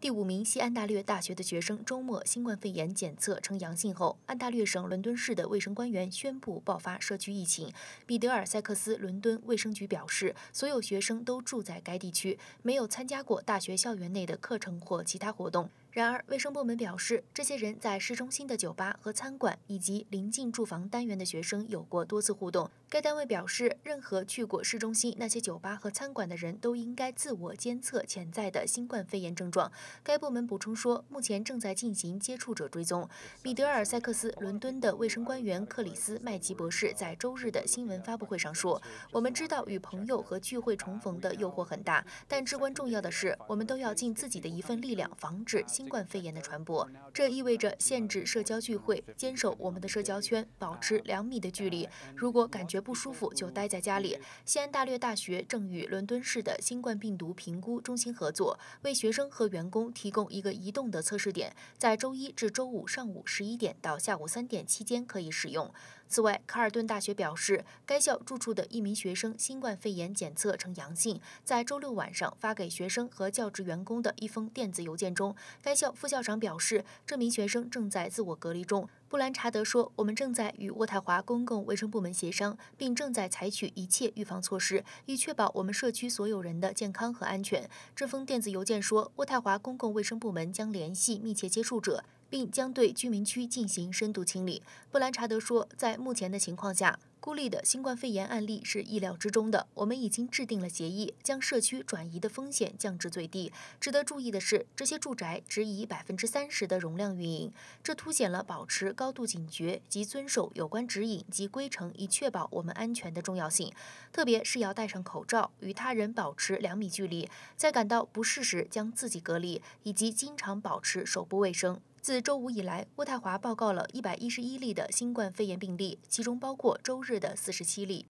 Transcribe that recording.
第五名西安大略大学的学生周末新冠肺炎检测呈阳性后，安大略省伦敦市的卫生官员宣布爆发社区疫情。彼得塞克斯伦敦卫生局表示，所有学生都住在该地区，没有参加过大学校园内的课程或其他活动。然而，卫生部门表示，这些人在市中心的酒吧和餐馆，以及临近住房单元的学生有过多次互动。该单位表示，任何去过市中心那些酒吧和餐馆的人都应该自我监测潜在的新冠肺炎症状。该部门补充说，目前正在进行接触者追踪。米德尔塞克斯，伦敦的卫生官员克里斯麦吉博士在周日的新闻发布会上说：“我们知道与朋友和聚会重逢的诱惑很大，但至关重要的是，我们都要尽自己的一份力量，防止新。”冠肺炎的传播，这意味着限制社交聚会，坚守我们的社交圈，保持两米的距离。如果感觉不舒服，就待在家里。西安大略大学正与伦敦市的新冠病毒评估中心合作，为学生和员工提供一个移动的测试点，在周一至周五上午十一点到下午三点期间可以使用。此外，卡尔顿大学表示，该校住处的一名学生新冠肺炎检测呈阳性。在周六晚上发给学生和教职员工的一封电子邮件中，该校副校长表示，这名学生正在自我隔离中。布兰查德说：“我们正在与渥太华公共卫生部门协商，并正在采取一切预防措施，以确保我们社区所有人的健康和安全。”这封电子邮件说，渥太华公共卫生部门将联系密切接触者。并将对居民区进行深度清理。布兰查德说：“在目前的情况下，孤立的新冠肺炎案例是意料之中的。我们已经制定了协议，将社区转移的风险降至最低。值得注意的是，这些住宅只以百分之三十的容量运营，这凸显了保持高度警觉及遵守有关指引及规程以确保我们安全的重要性。特别是要戴上口罩，与他人保持两米距离，在感到不适时将自己隔离，以及经常保持手部卫生。”自周五以来，渥太华报告了一百一十一例的新冠肺炎病例，其中包括周日的四十七例。